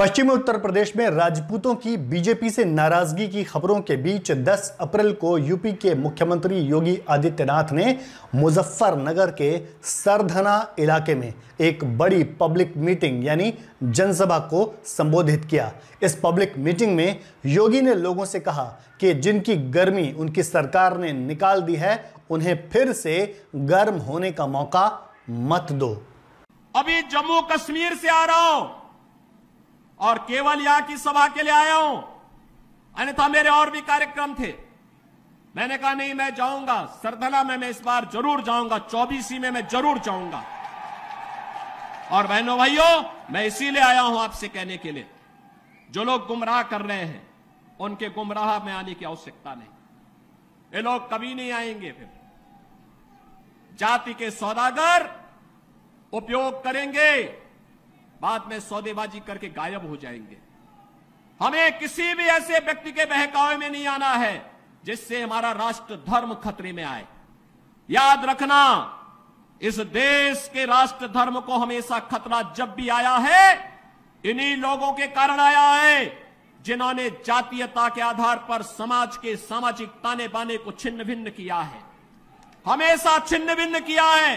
पश्चिमी उत्तर प्रदेश में राजपूतों की बीजेपी से नाराजगी की खबरों के बीच 10 अप्रैल को यूपी के मुख्यमंत्री योगी आदित्यनाथ ने मुजफ्फरनगर के सरधना इलाके में एक बड़ी पब्लिक मीटिंग यानी जनसभा को संबोधित किया इस पब्लिक मीटिंग में योगी ने लोगों से कहा कि जिनकी गर्मी उनकी सरकार ने निकाल दी है उन्हें फिर से गर्म होने का मौका मत दो अभी जम्मू कश्मीर से आ रहा हूं और केवल यहां की सभा के लिए आया हूं अन्यथा मेरे और भी कार्यक्रम थे मैंने कहा नहीं मैं जाऊंगा सरधना में मैं इस बार जरूर जाऊंगा चौबीसी में मैं जरूर जाऊंगा और बहनों भाइयों मैं इसीलिए आया हूं आपसे कहने के लिए जो लोग गुमराह कर रहे हैं उनके गुमराह में आने की आवश्यकता नहीं ये लोग कभी नहीं आएंगे फिर जाति के सौदागर उपयोग करेंगे बाद में सौदेबाजी करके गायब हो जाएंगे हमें किसी भी ऐसे व्यक्ति के बहकावे में नहीं आना है जिससे हमारा राष्ट्र धर्म खतरे में आए याद रखना इस देश के राष्ट्र धर्म को हमेशा खतरा जब भी आया है इन्हीं लोगों के कारण आया है जिन्होंने जातीयता के आधार पर समाज के सामाजिक ताने बाने को छिन्न भिन्न किया है हमेशा छिन्न भिन्न किया है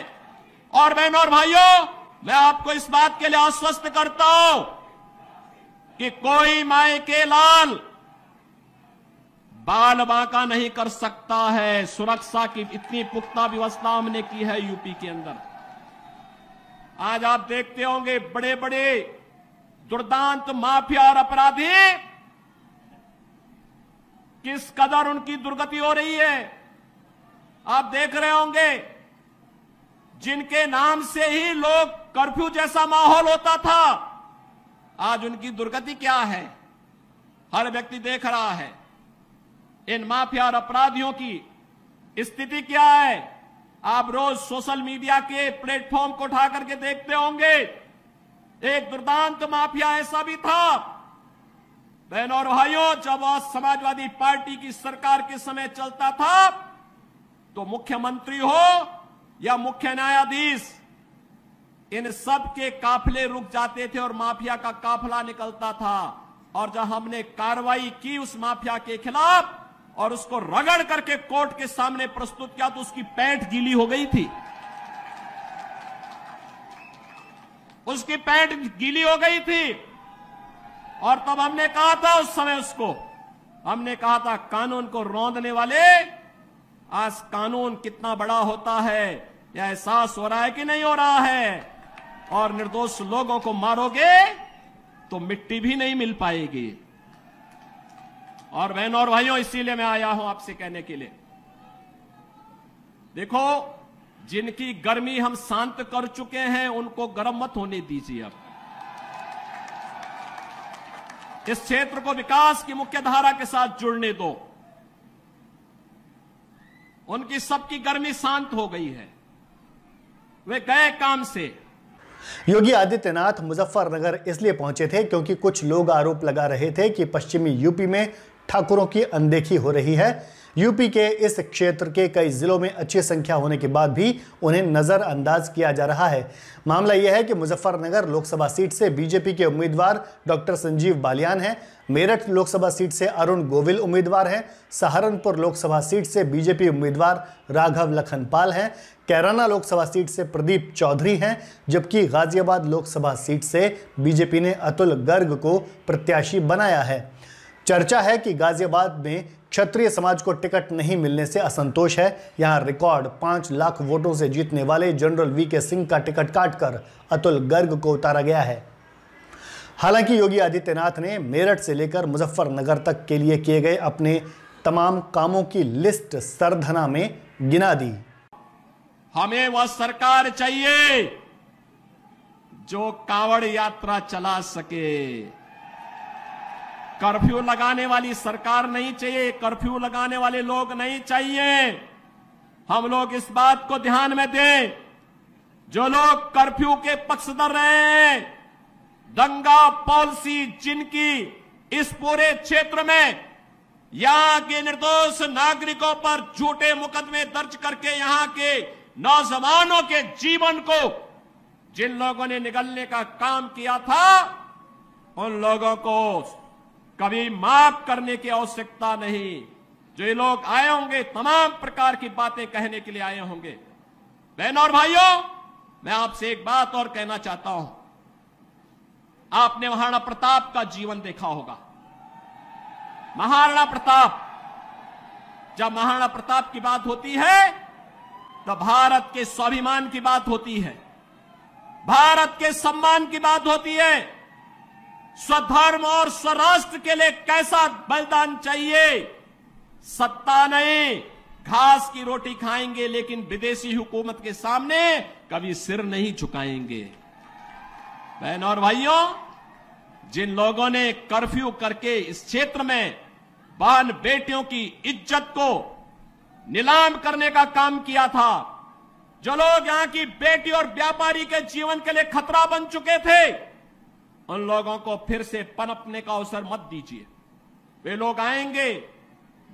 और बहनों और भाइयों मैं आपको इस बात के लिए आश्वस्त करता हूं कि कोई माए के लाल बाल बांका नहीं कर सकता है सुरक्षा की इतनी पुख्ता व्यवस्था हमने की है यूपी के अंदर आज आप देखते होंगे बड़े बड़े दुर्दांत माफिया और अपराधी किस कदर उनकी दुर्गति हो रही है आप देख रहे होंगे जिनके नाम से ही लोग कर्फ्यू जैसा माहौल होता था आज उनकी दुर्गति क्या है हर व्यक्ति देख रहा है इन माफिया और अपराधियों की स्थिति क्या है आप रोज सोशल मीडिया के प्लेटफॉर्म को उठा करके देखते होंगे एक दुर्दांत माफिया ऐसा भी था बहनों और भाइयों जब आज समाजवादी पार्टी की सरकार के समय चलता था तो मुख्यमंत्री हो या मुख्य न्यायाधीश इन सब के काफले रुक जाते थे और माफिया का काफला निकलता था और जब हमने कार्रवाई की उस माफिया के खिलाफ और उसको रगड़ करके कोर्ट के सामने प्रस्तुत किया तो उसकी पैंट गीली हो गई थी उसकी पैंट गीली हो गई थी और तब हमने कहा था उस समय उसको हमने कहा था कानून को रौंदने वाले आज कानून कितना बड़ा होता है यह एहसास हो रहा है कि नहीं हो रहा है और निर्दोष लोगों को मारोगे तो मिट्टी भी नहीं मिल पाएगी और बहनों और भाइयों इसीलिए मैं आया हूं आपसे कहने के लिए देखो जिनकी गर्मी हम शांत कर चुके हैं उनको गर्म मत होने दीजिए अब इस क्षेत्र को विकास की मुख्य धारा के साथ जुड़ने दो उनकी सबकी गर्मी शांत हो गई है वे गए काम से योगी आदित्यनाथ मुजफ्फरनगर इसलिए पहुंचे थे क्योंकि कुछ लोग आरोप लगा रहे थे कि पश्चिमी यूपी में ठाकुरों की अनदेखी हो रही है यूपी के इस क्षेत्र के कई जिलों में अच्छी संख्या होने के बाद भी उन्हें नज़रअंदाज किया जा रहा है मामला यह है कि मुजफ्फरनगर लोकसभा सीट से बीजेपी के उम्मीदवार डॉक्टर संजीव बालियान हैं मेरठ लोकसभा सीट से अरुण गोविल उम्मीदवार हैं सहारनपुर लोकसभा सीट से बीजेपी उम्मीदवार राघव लखनपाल हैं कैराना लोकसभा सीट से प्रदीप चौधरी हैं जबकि गाजियाबाद लोकसभा सीट से बीजेपी ने अतुल गर्ग को प्रत्याशी बनाया है चर्चा है कि गाजियाबाद में क्षत्रिय समाज को टिकट नहीं मिलने से असंतोष है यहां रिकॉर्ड पांच लाख वोटों से जीतने वाले जनरल वी के सिंह का टिकट काटकर अतुल गर्ग को उतारा गया है हालांकि योगी आदित्यनाथ ने मेरठ से लेकर मुजफ्फरनगर तक के लिए किए गए अपने तमाम कामों की लिस्ट सरधना में गिना दी हमें वह सरकार चाहिए जो कावड़ यात्रा चला सके कर्फ्यू लगाने वाली सरकार नहीं चाहिए कर्फ्यू लगाने वाले लोग नहीं चाहिए हम लोग इस बात को ध्यान में दें जो लोग कर्फ्यू के पक्षधर रहे हैं दंगा पॉलिसी जिनकी इस पूरे क्षेत्र में यहां के निर्दोष नागरिकों पर झूठे मुकदमे दर्ज करके यहां के नौजवानों के जीवन को जिन लोगों ने निगलने का काम किया था उन लोगों को कभी माफ करने की आवश्यकता नहीं जो ये लोग आए होंगे तमाम प्रकार की बातें कहने के लिए आए होंगे बहनों और भाइयों मैं आपसे एक बात और कहना चाहता हूं आपने महाराणा प्रताप का जीवन देखा होगा महाराणा प्रताप जब महाराणा प्रताप की बात होती है तो भारत के स्वाभिमान की बात होती है भारत के सम्मान की बात होती है स्वधर्म और स्वराष्ट्र के लिए कैसा बलिदान चाहिए सत्ता नहीं घास की रोटी खाएंगे लेकिन विदेशी हुकूमत के सामने कभी सिर नहीं झुकाएंगे बहन और भाइयों जिन लोगों ने कर्फ्यू करके इस क्षेत्र में बहन बेटियों की इज्जत को नीलाम करने का काम किया था जो लोग यहां की बेटी और व्यापारी के जीवन के लिए खतरा बन चुके थे उन लोगों को फिर से पनपने का अवसर मत दीजिए वे लोग आएंगे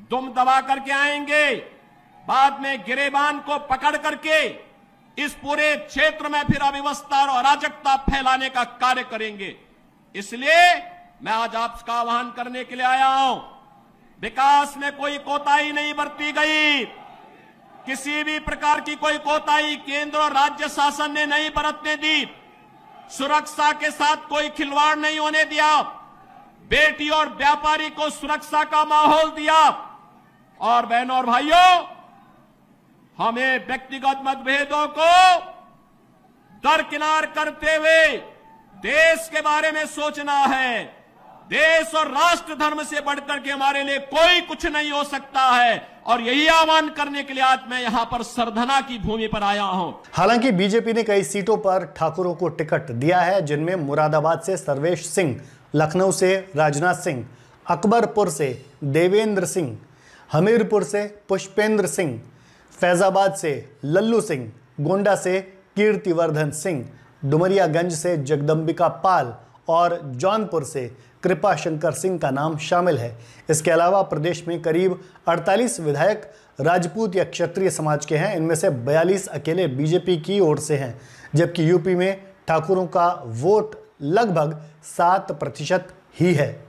दुम दबा करके आएंगे बाद में गिरेबान को पकड़ करके इस पूरे क्षेत्र में फिर अव्यवस्था और अराजकता फैलाने का कार्य करेंगे इसलिए मैं आज आपका आह्वान करने के लिए आया हूं विकास में कोई कोताही नहीं बरती गई किसी भी प्रकार की कोई कोताही केंद्र और राज्य शासन ने नहीं बरतने दी सुरक्षा के साथ कोई खिलवाड़ नहीं होने दिया बेटी और व्यापारी को सुरक्षा का माहौल दिया और बहनों और भाइयों हमें व्यक्तिगत मतभेदों को दरकिनार करते हुए देश के बारे में सोचना है देश और राष्ट्र धर्म से बढ़कर के हमारे लिए कोई कुछ नहीं हो सकता है और यही आह्वान करने के लिए आज मैं यहाँ पर सरधना की भूमि पर आया हूँ हालांकि बीजेपी ने कई सीटों पर ठाकुरों को टिकट दिया है जिनमें मुरादाबाद से सर्वेश सिंह लखनऊ से राजनाथ सिंह अकबरपुर से देवेंद्र सिंह हमीरपुर से पुष्पेंद्र सिंह फैजाबाद से लल्लू सिंह गोंडा से कीर्तिवर्धन सिंह डुमरियागंज से जगदम्बिका पाल और जौनपुर से कृपा शंकर सिंह का नाम शामिल है इसके अलावा प्रदेश में करीब 48 विधायक राजपूत या क्षत्रिय समाज के हैं इनमें से 42 अकेले बीजेपी की ओर से हैं जबकि यूपी में ठाकुरों का वोट लगभग सात प्रतिशत ही है